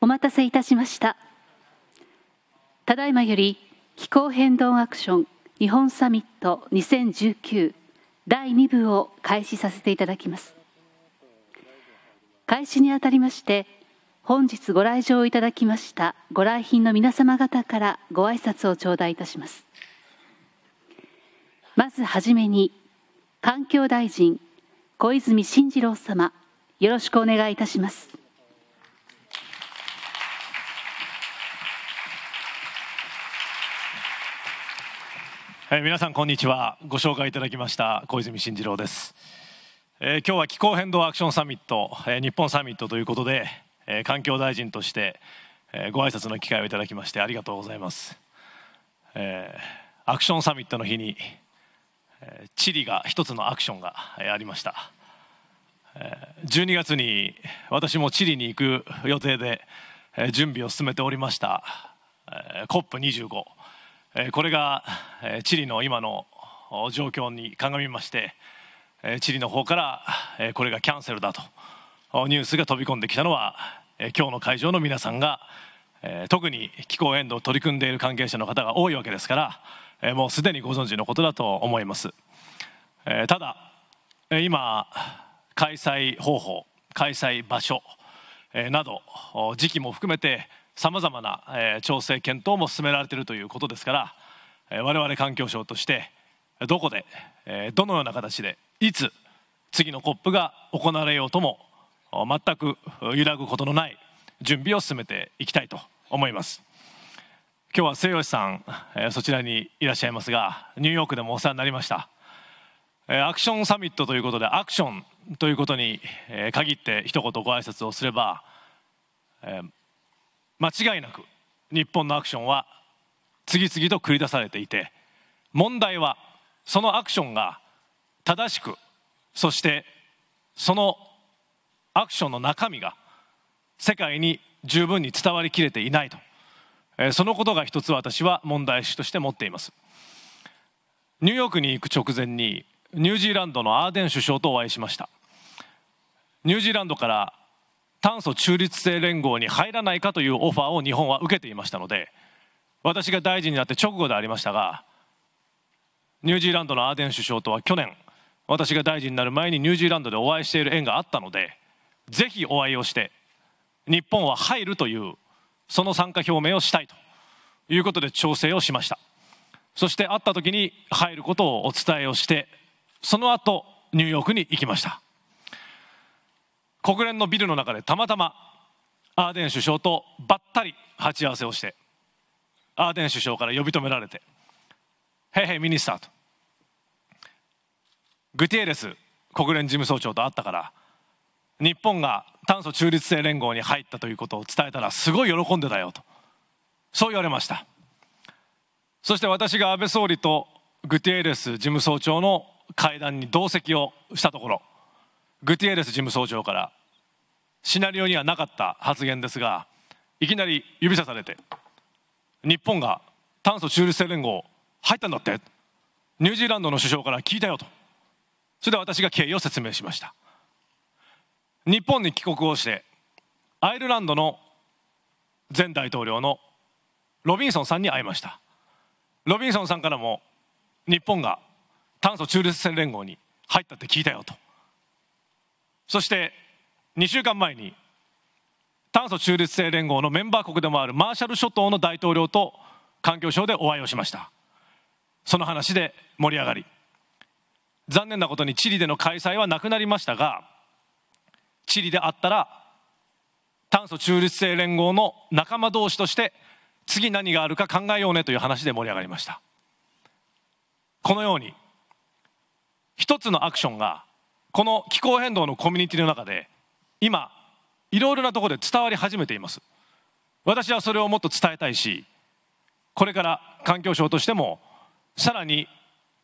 お待たせいたしましたただいまより気候変動アクション日本サミット2019第2部を開始させていただきます開始にあたりまして本日ご来場いただきましたご来賓の皆様方からご挨拶を頂戴いたしますまずはじめに環境大臣小泉進次郎様よろしくお願いいたしますえ皆さんこんにちはご紹介いただきました小泉進次郎です、えー、今日は気候変動アクションサミット、えー、日本サミットということで、えー、環境大臣として、えー、ご挨拶の機会をいただきましてありがとうございます、えー、アクションサミットの日に、えー、チリが一つのアクションが、えー、ありました12月に私もチリに行く予定で準備を進めておりました COP25 これがチリの今の状況に鑑みましてチリの方からこれがキャンセルだとニュースが飛び込んできたのは今日の会場の皆さんが特に気候変動取り組んでいる関係者の方が多いわけですからもうすでにご存知のことだと思いますただ今開催方法開催場所など時期も含めてさまざまな、え調整検討も進められているということですから、えー、我々環境省としてどこで、えどのような形でいつ次のコップが行われようとも全く揺らぐことのない準備を進めていきたいと思います今日は末吉さん、えそちらにいらっしゃいますがニューヨークでもお世話になりました、えアクションサミットということでアクションということに、え限って一言ご挨拶をすれば、え間違いなく日本のアクションは次々と繰り出されていて問題はそのアクションが正しくそしてそのアクションの中身が世界に十分に伝わりきれていないとそのことが一つ私は問題視として持っていますニューヨークに行く直前にニュージーランドのアーデン首相とお会いしましたニュージーランドから炭素中立性連合に入らないかというオファーを日本は受けていましたので私が大臣になって直後でありましたがニュージーランドのアーデン首相とは去年私が大臣になる前にニュージーランドでお会いしている縁があったのでぜひお会いをして日本は入るというその参加表明をしたいということで調整をしましたそして会った時に入ることをお伝えをしてその後ニューヨークに行きました国連のビルの中でたまたまアーデン首相とばったり鉢合わせをしてアーデン首相から呼び止められて「へいへいミニスター」と「グティエレス国連事務総長と会ったから日本が炭素中立性連合に入ったということを伝えたらすごい喜んでたよ」とそう言われましたそして私が安倍総理とグティエレス事務総長の会談に同席をしたところグティエレス事務総長からシナリオにはなかった発言ですがいきなり指さされて日本が炭素中立性連合入ったんだってニュージーランドの首相から聞いたよとそれで私が経緯を説明しました日本に帰国をしてアイルランドの前大統領のロビンソンさんに会いましたロビンソンさんからも日本が炭素中立性連合に入ったって聞いたよとそして2週間前に炭素中立性連合のメンバー国でもあるマーシャル諸島の大統領と環境省でお会いをしましたその話で盛り上がり残念なことにチリでの開催はなくなりましたがチリであったら炭素中立性連合の仲間同士として次何があるか考えようねという話で盛り上がりましたこのように一つのアクションがこの気候変動のコミュニティの中で今いろいろなところで伝わり始めています私はそれをもっと伝えたいしこれから環境省としてもさらに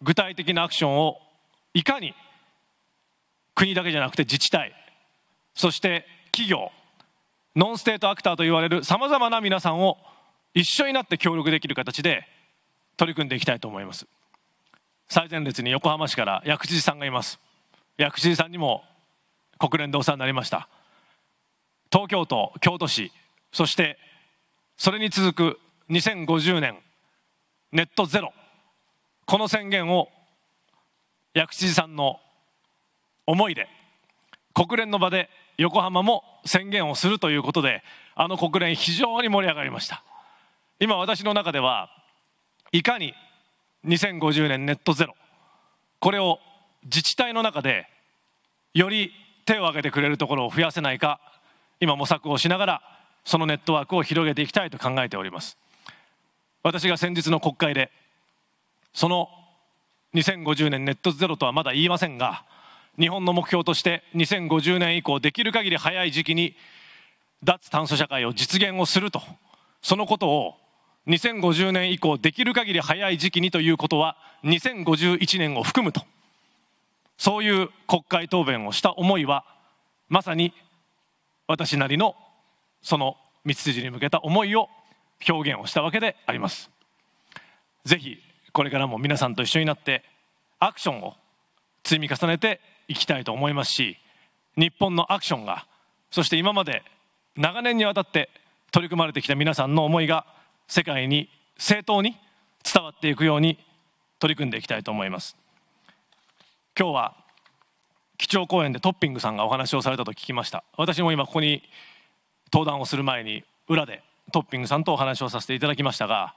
具体的なアクションをいかに国だけじゃなくて自治体そして企業ノンステートアクターと言われるさまざまな皆さんを一緒になって協力できる形で取り組んでいきたいと思います最前列に横浜市から薬師寺さんがいます薬師寺さんにも国連でお世話になりました東京都京都市そしてそれに続く2050年ネットゼロこの宣言を薬師寺さんの思いで国連の場で横浜も宣言をするということであの国連非常に盛り上がりました今私の中ではいかに2050年ネットゼロこれを自治体の中でより手を挙げてくれるところを増やせないか今模索をしながらそのネットワークを広げていきたいと考えております私が先日の国会でその2050年ネットゼロとはまだ言いませんが日本の目標として2050年以降できる限り早い時期に脱炭素社会を実現をするとそのことを2050年以降できる限り早い時期にということは2051年を含むとそういう国会答弁をした思いはまさに私なりのその道筋に向けた思いを表現をしたわけでありますぜひこれからも皆さんと一緒になってアクションを積み重ねていきたいと思いますし日本のアクションがそして今まで長年にわたって取り組まれてきた皆さんの思いが世界に正当に伝わっていくように取り組んでいきたいと思います。今日は基調講演でトッピングさんがお話をされたと聞きました私も今ここに登壇をする前に裏でトッピングさんとお話をさせていただきましたが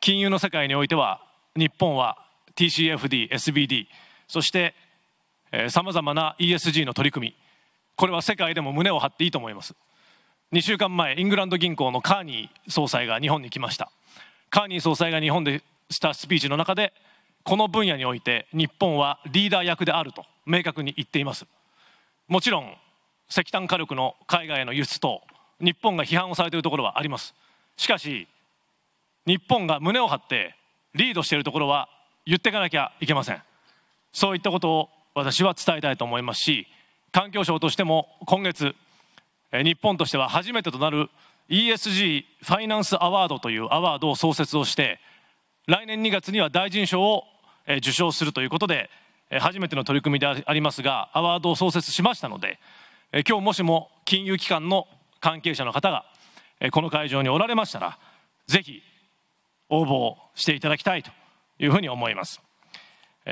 金融の世界においては日本は TCFD、SBD そしてさまざまな ESG の取り組みこれは世界でも胸を張っていいと思います2週間前イングランド銀行のカーニー総裁が日本に来ましたカーニー総裁が日本でしたスピーチの中でこの分野において日本はリーダー役であると明確に言っていますもちろん石炭火力の海外への輸出等日本が批判をされているところはありますしかし日本が胸を張ってリードしているところは言っていかなきゃいけませんそういったことを私は伝えたいと思いますし環境省としても今月日本としては初めてとなる ESG ファイナンスアワードというアワードを創設をして来年2月には大臣賞を受賞するということで初めての取り組みでありますがアワードを創設しましたので今日もしも金融機関の関係者の方がこの会場におられましたらぜひ応募していただきたいというふうに思います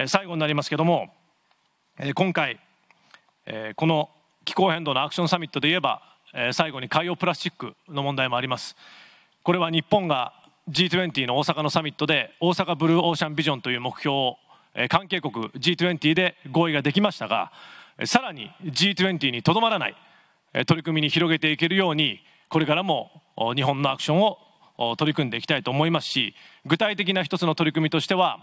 最後になりますけども今回この気候変動のアクションサミットで言えば最後に海洋プラスチックの問題もありますこれは日本が G20 の大阪のサミットで大阪ブルーオーシャンビジョンという目標を関係国 G20 で合意ができましたがさらに G20 にとどまらない取り組みに広げていけるようにこれからも日本のアクションを取り組んでいきたいと思いますし具体的な一つの取り組みとしては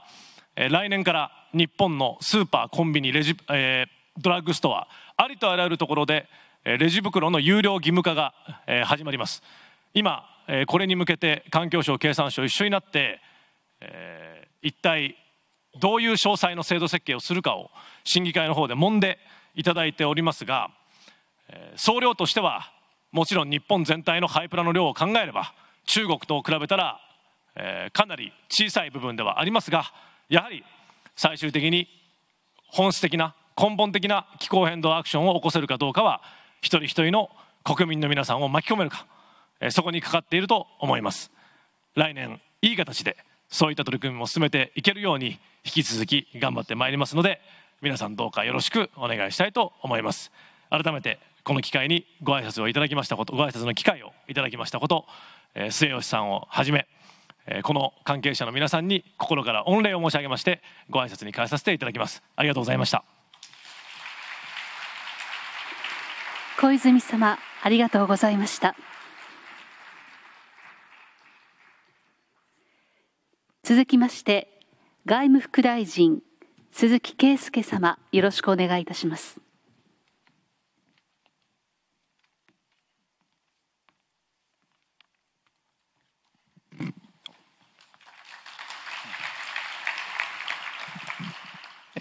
来年から日本のスーパーコンビニレジ、えー、ドラッグストアありとあらゆるところでレジ袋の有料義務化が始まります。今これに向けて環境省経産省一緒になって、一体どういう詳細の制度設計をするかを審議会の方で揉んでいただいておりますが、総量としてはもちろん日本全体のハイプラの量を考えれば中国と比べたら、かなり小さい部分ではありますがやはり最終的に本質的な根本的な気候変動アクションを起こせるかどうかは一人一人の国民の皆さんを巻き込めるか。そこにかかっていると思います来年いい形でそういった取り組みも進めていけるように引き続き頑張ってまいりますので皆さんどうかよろしくお願いしたいと思います改めてこの機会にご挨拶をいただきましたことご挨拶の機会をいただきましたこと末吉さんをはじめこの関係者の皆さんに心から御礼を申し上げましてご挨拶に変えさせていただきますありがとうございました小泉様ありがとうございました続きまして外務副大臣鈴木圭介様よろしくお願いいたします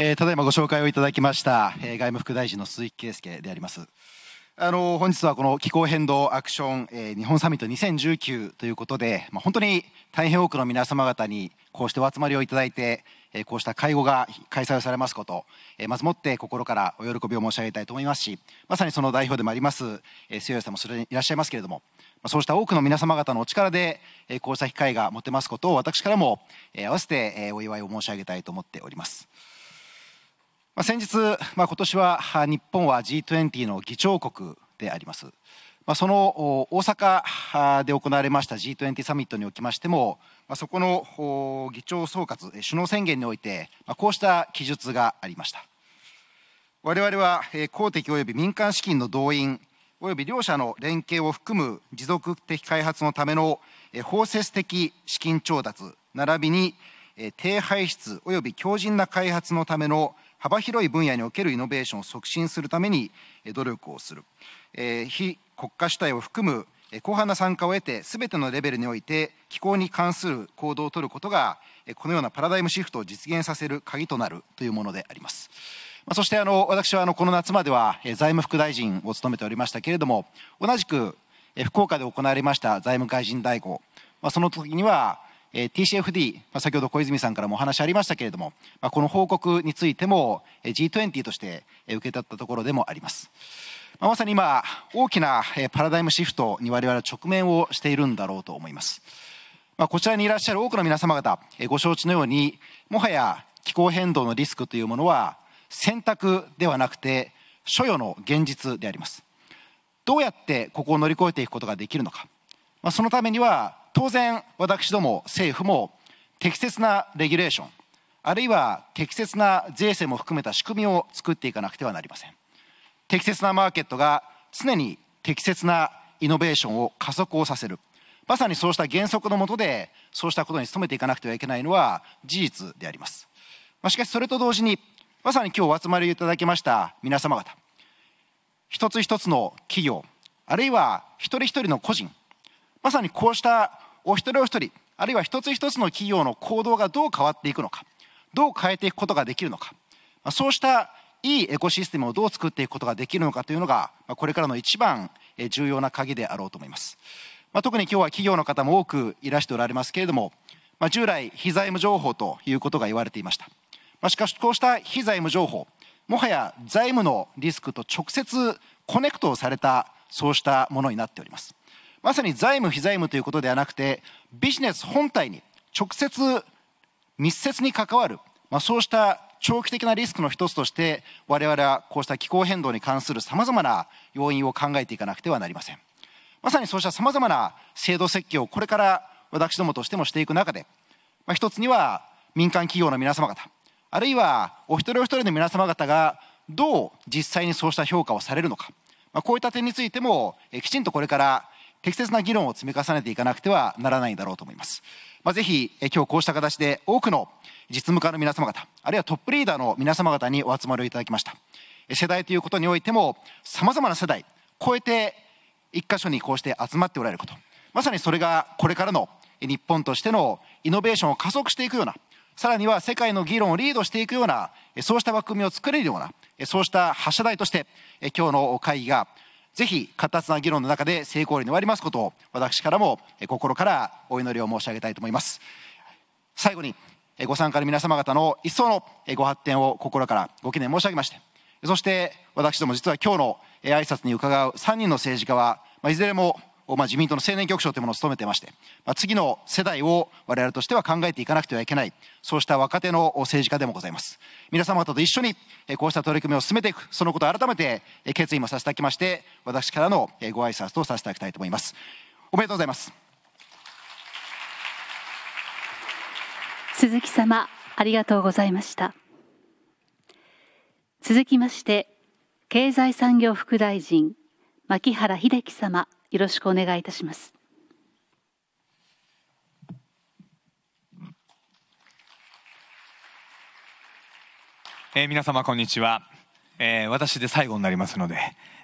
えー、ただいまご紹介をいただきました、えー、外務副大臣の鈴木圭介であります。あの本日はこの気候変動アクション、えー、日本サミット2019ということで、まあ、本当に大変多くの皆様方にこうしてお集まりをいただいて、えー、こうした会合が開催をされますこと、えー、まずもって心からお喜びを申し上げたいと思いますしまさにその代表でもあります、えー、末吉さんもそれにいらっしゃいますけれども、まあ、そうした多くの皆様方のお力で、えー、こうした機会が持てますことを私からも、えー、合わせて、えー、お祝いを申し上げたいと思っております。まあ、先日、まあ、今年は日本は G20 の議長国であります、まあ、その大阪で行われました G20 サミットにおきましても、まあ、そこの議長総括首脳宣言において、まあ、こうした記述がありました我々は公的及び民間資金の動員および両者の連携を含む持続的開発のための包摂的資金調達並びに低排出および強靭な開発のための幅広い分野におけるイノベーションを促進するために努力をする、えー、非国家主体を含む広範な参加を得てすべてのレベルにおいて気候に関する行動を取ることがこのようなパラダイムシフトを実現させる鍵となるというものであります。まあ、そしてあの私はあのこの夏までは財務副大臣を務めておりましたけれども同じく福岡で行われました財務大臣代行、まあ、その時にはえー、TCFD、まあ、先ほど小泉さんからもお話ありましたけれども、まあ、この報告についても G20 として受け取ったところでもあります。まあ、まさに今、大きなパラダイムシフトに我々は直面をしているんだろうと思います。まあ、こちらにいらっしゃる多くの皆様方、ご承知のように、もはや気候変動のリスクというものは選択ではなくて、所与の現実であります。どうやってここを乗り越えていくことができるのか。まあ、そのためには当然私ども政府も適切なレギュレーションあるいは適切な税制も含めた仕組みを作っていかなくてはなりません適切なマーケットが常に適切なイノベーションを加速をさせるまさにそうした原則のもとでそうしたことに努めていかなくてはいけないのは事実であります、まあ、しかしそれと同時にまさに今日お集まりいただきました皆様方一つ一つの企業あるいは一人一人の個人まさにこうしたお一人お一人あるいは一つ一つの企業の行動がどう変わっていくのかどう変えていくことができるのかそうしたいいエコシステムをどう作っていくことができるのかというのがこれからの一番重要な鍵であろうと思います、まあ、特に今日は企業の方も多くいらしておられますけれども、まあ、従来非財務情報ということが言われていました、まあ、しかしこうした非財務情報もはや財務のリスクと直接コネクトされたそうしたものになっておりますまさに財務非財務ということではなくてビジネス本体に直接密接に関わる、まあ、そうした長期的なリスクの一つとして我々はこうした気候変動に関するさまざまな要因を考えていかなくてはなりませんまさにそうしたさまざまな制度設計をこれから私どもとしてもしていく中で、まあ、一つには民間企業の皆様方あるいはお一人お一人の皆様方がどう実際にそうした評価をされるのか、まあ、こういった点についてもきちんとこれから適切な議論を積み重ねていかなくてはならないんだろうと思います。まあ、ぜひ今日こうした形で多くの実務家の皆様方あるいはトップリーダーの皆様方にお集まりをいただきました世代ということにおいてもさまざまな世代超えて一箇所にこうして集まっておられることまさにそれがこれからの日本としてのイノベーションを加速していくようなさらには世界の議論をリードしていくようなそうした枠組みを作れるようなそうした発射台として今日の会議がぜひ活発な議論の中で成功に終わりますことを私からも心からお祈りを申し上げたいと思います最後にご参加の皆様方の一層のご発展を心からご記念申し上げましてそして私ども実は今日の挨拶に伺う3人の政治家はいずれもまあ、自民党の青年局長というものを務めてまして、まあ、次の世代を我々としては考えていかなくてはいけないそうした若手の政治家でもございます皆様方と一緒にこうした取り組みを進めていくそのことを改めて決意もさせていただきまして私からのご挨拶とさせていただきたいと思いますおめでとうございます鈴木様ありがとうございました続きまして経済産業副大臣牧原秀樹様よろしくお願いいたします。えー、皆様こんにちは、えー、私で最後になりますので、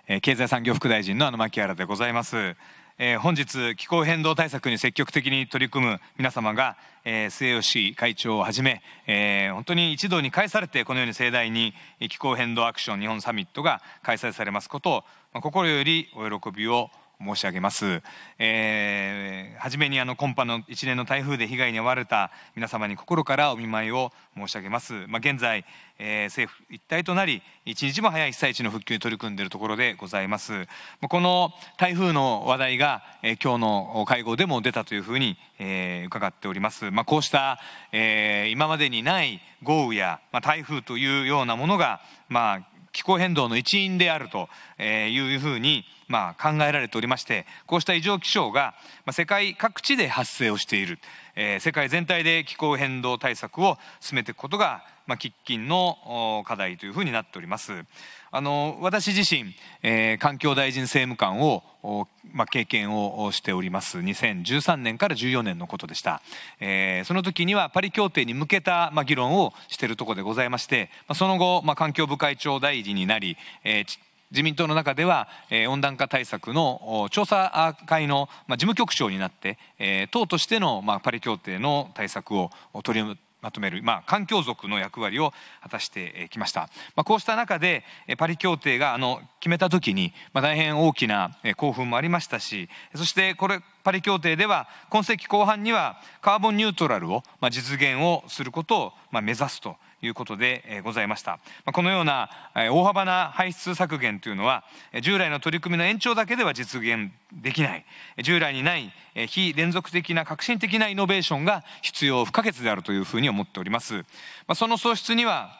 えー、経済産業副大臣のあの牧原でございます、えー、本日気候変動対策に積極的に取り組む皆様が、えー、末吉会長をはじめ、えー、本当に一堂に会されてこのように盛大に気候変動アクション日本サミットが開催されますことをまあ、心よりお喜びを申し上げます。えー、初めにあの今般の一連の台風で被害に遭われた皆様に心からお見舞いを申し上げます。まあ、現在、えー、政府一体となり、一日も早い被災地の復旧に取り組んでいるところでございます。まあ、この台風の話題が、えー、今日の会合でも出たというふうに、えー、伺っております。まあ、こうした、えー、今までにない豪雨や、まあ、台風というようなものが、まあ、気候変動の一因であるというふうにまあ、考えられておりましてこうした異常気象が世界各地で発生をしている、えー、世界全体で気候変動対策を進めていくことが、まあ、喫緊の課題というふうになっております。あの私自身、えー、環境大臣政務官を、まあ、経験をしております2013年から14年のことでした、えー、その時にはパリ協定に向けた、まあ、議論をしているところでございまして、まあ、その後、まあ、環境部会長代理になり、えー自民党の中では、えー、温暖化対策の調査会の、まあ、事務局長になって、えー、党としての、まあ、パリ協定の対策を取りまとめる、まあ、環境族の役割を果たしてきました、まあ、こうした中でパリ協定があの決めた時に、まあ、大変大きな興奮もありましたしそしてこれパリ協定では今世紀後半にはカーボンニュートラルを、まあ、実現をすることを、まあ、目指すということでございました。このような大幅な排出削減というのは、従来の取り組みの延長だけでは実現できない、従来にない非連続的な革新的なイノベーションが必要不可欠であるというふうに思っております。その創出には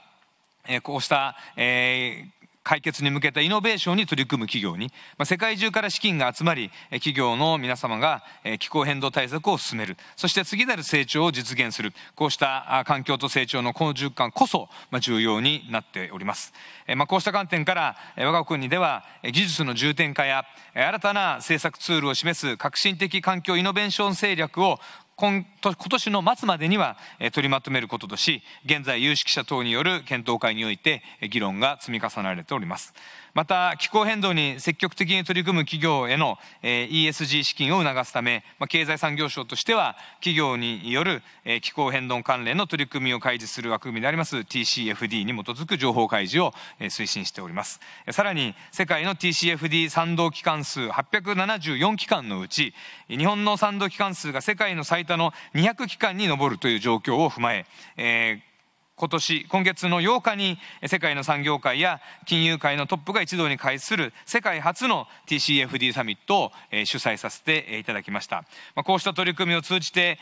こうした、え解決に向けたイノベーションに取り組む企業に、まあ、世界中から資金が集まり企業の皆様が気候変動対策を進めるそして次なる成長を実現するこうした環境と成長の好循環こそ重要になっております、まあ、こうした観点から我が国では技術の重点化や新たな政策ツールを示す革新的環境イノベーション戦略を今年の末までには取りまとめることとし現在有識者等による検討会において議論が積み重ねられております。また気候変動に積極的に取り組む企業への ESG 資金を促すため経済産業省としては企業による気候変動関連の取り組みを開示する枠組みであります TCFD に基づく情報開示を推進しておりますさらに世界の TCFD 賛同機関数874機関のうち日本の賛同機関数が世界の最多の200機関に上るという状況を踏まええー今年、今月の8日に世界の産業界や金融界のトップが一堂に会する世界初の TCFD サミットを主催させていただきました。こうした取り組みを通じて、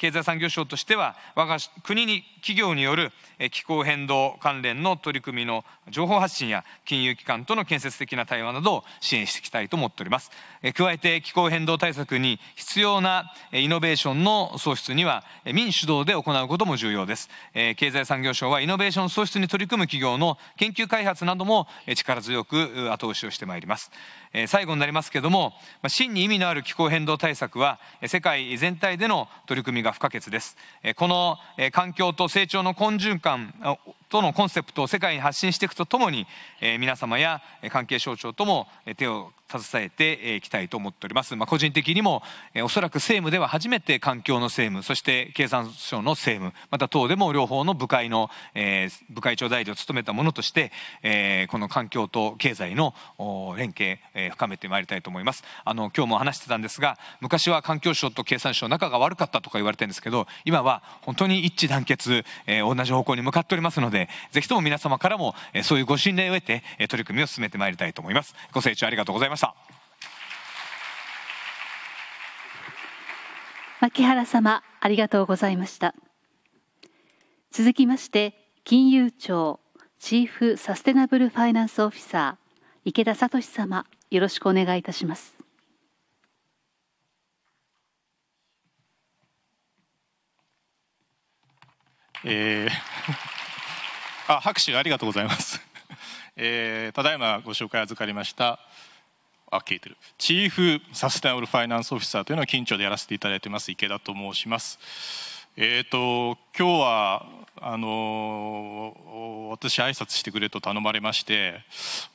経済産業省としては、我が国に企業による気候変動関連の取り組みの情報発信や金融機関との建設的な対話などを支援していきたいと思っております。加えて気候変動対策に必要なイノベーションの創出には民主主導で行うことも重要です。経済産業省はイノベーション創出に取り組む企業の研究開発なども力強く後押しをしてまいります最後になりますけども真に意味のある気候変動対策は世界全体での取り組みが不可欠ですこの環境と成長の根循環とのコンセプトを世界に発信していくとともに皆様や関係省庁とも手を携えていきたいと思っております、まあ、個人的にもおそらく政務では初めて環境の政務そして経産省の政務また党でも両方の部会の部会長代理を務めたものとしてこの環境と経済の連携えー、深めてまいりたいと思いますあの今日も話してたんですが昔は環境省と経産省仲が悪かったとか言われてるんですけど今は本当に一致団結、えー、同じ方向に向かっておりますのでぜひとも皆様からも、えー、そういうご信頼を得て、えー、取り組みを進めてまいりたいと思いますご清聴ありがとうございました牧原様ありがとうございました続きまして金融庁チーフサステナブルファイナンスオフィサー池田聡様よろしくお願いいたします。えー、あ拍手ありがとうございます、えー、ただいまご紹介預かりましたあ聞いてるチーフサステナブルファイナンスオフィサーというのを近所でやらせていただいてます池田と申しますえー、と今日はあの私挨拶してくれと頼まれまして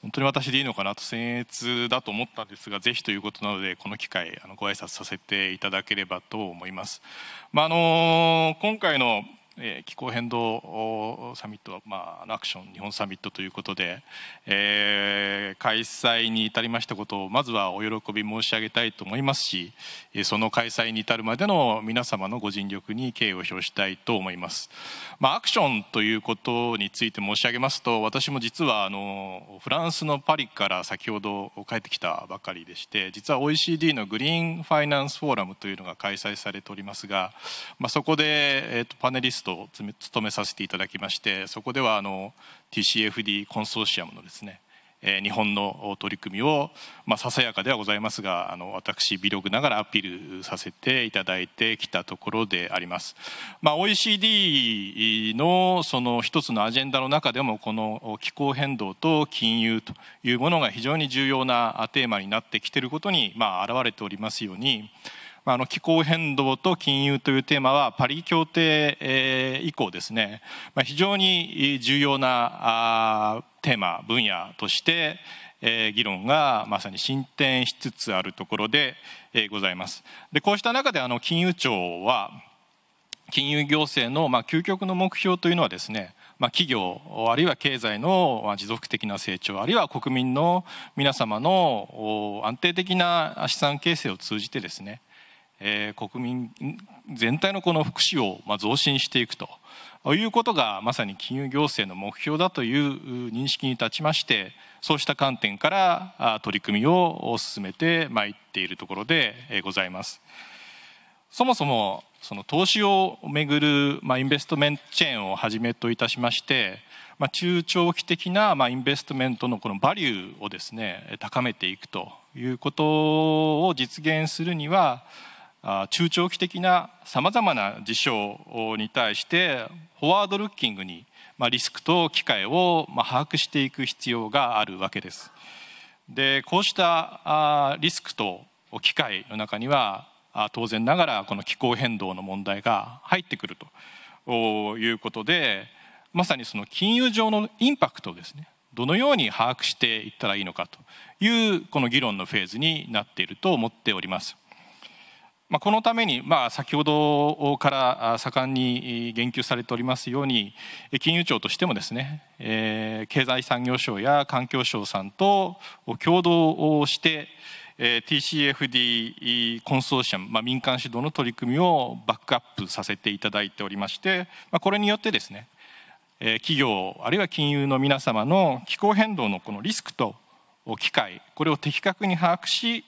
本当に私でいいのかなと僭越だと思ったんですがぜひということなのでこの機会あのご挨拶させていただければと思います。まああの今回のえ気候変動サミットは、まあ、アクション日本サミットということで、えー、開催に至りましたことをまずはお喜び申し上げたいと思いますしその開催に至るまでの皆様のご尽力に敬意を表したいと思います、まあ、アクションということについて申し上げますと私も実はあのフランスのパリから先ほど帰ってきたばかりでして実は OECD のグリーンファイナンスフォーラムというのが開催されておりますが、まあ、そこで、えーと、とパネリストストを務めさせていただきましてそこではあの TCFD コンソーシアムのですね日本の取り組みを、まあ、ささやかではございますがあの私微力ながらアピールさせていただいてきたところであります、まあ、OECD のその一つのアジェンダの中でもこの気候変動と金融というものが非常に重要なテーマになってきていることに、まあ、表れておりますようにあの気候変動と金融というテーマはパリ協定以降ですね、まあ、非常に重要なテーマ分野として議論がまさに進展しつつあるところでございます。でこうした中であの金融庁は金融行政のまあ究極の目標というのはですねまあ、企業あるいは経済の持続的な成長あるいは国民の皆様の安定的な資産形成を通じてですねえー、国民全体のこの福祉を、まあ、増進していくということがまさに金融行政の目標だという認識に立ちましてそうした観点からあ取り組みを進めてまいっているところでえございます。そもそもその投資をめぐる、まあ、インベストメントチェーンをはじめといたしまして、まあ、中長期的な、まあ、インベストメントのこのバリューをですね高めていくということを実現するには、中長期的なさまざまな事象に対してフォワードルッキングにリスクと機会を把握していく必要があるわけです。でこうしたリスクと機会の中には当然ながらこの気候変動の問題が入ってくるということでまさにその金融上のインパクトをですねどのように把握していったらいいのかというこの議論のフェーズになっていると思っております。まあ、このために、まあ、先ほどから盛んに言及されておりますように金融庁としてもですね、えー、経済産業省や環境省さんと共同をして、えー、TCFD コンソーシアム、まあ、民間主導の取り組みをバックアップさせていただいておりまして、まあ、これによってですね、えー、企業あるいは金融の皆様の気候変動のこのリスクと機会これを的確に把握し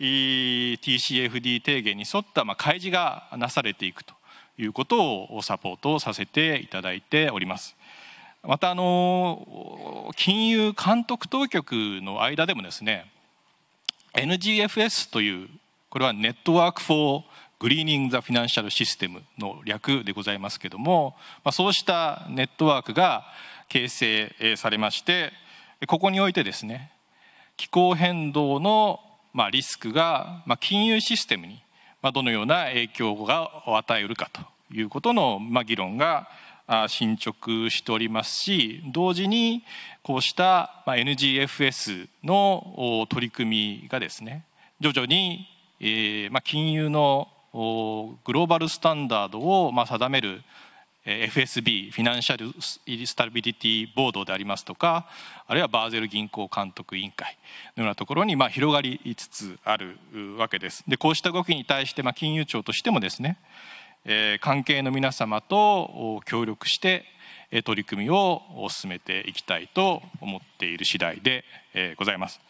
TCFD 提言に沿ったまあ開示がなされていくということをサポートさせていただいております。またあの金融監督当局の間でもですね NGFS というこれはネットワーク・フォー・グリーニング・ザ・フィナンシャル・システムの略でございますけれども、まあ、そうしたネットワークが形成されましてここにおいてですね気候変動のまあ、リスクが、まあ、金融システムに、まあ、どのような影響がを与えるかということの、まあ、議論が進捗しておりますし同時にこうした NGFS の取り組みがですね徐々に、えーまあ、金融のグローバルスタンダードを、まあ、定める FSB フィナンシャル・スタビリティ・ボードでありますとかあるいはバーゼル銀行監督委員会のようなところにまあ広がりつつあるわけです。でこうした動きに対してまあ金融庁としてもですね関係の皆様と協力して取り組みを進めていきたいと思っている次第でございます。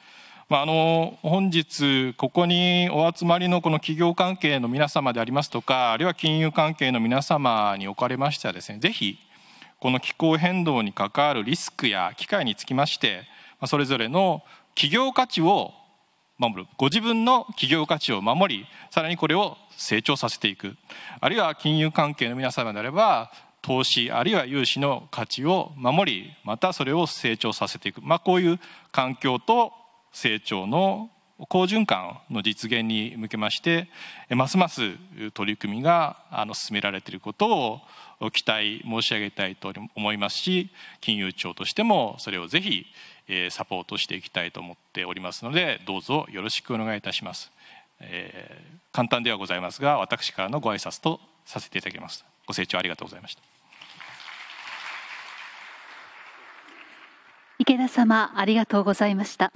まあ、あの本日ここにお集まりのこの企業関係の皆様でありますとかあるいは金融関係の皆様におかれましてはですねぜひこの気候変動に関わるリスクや機会につきましてそれぞれの企業価値を守るご自分の企業価値を守りさらにこれを成長させていくあるいは金融関係の皆様であれば投資あるいは融資の価値を守りまたそれを成長させていく、まあ、こういう環境と成長の好循環の実現に向けましてますます取り組みが進められていることを期待申し上げたいと思いますし金融庁としてもそれをぜひサポートしていきたいと思っておりますのでどうぞよろしくお願いいたします、えー、簡単ではございますが私からのご挨拶とさせていただきますご清聴ありがとうございました池田様ありがとうございました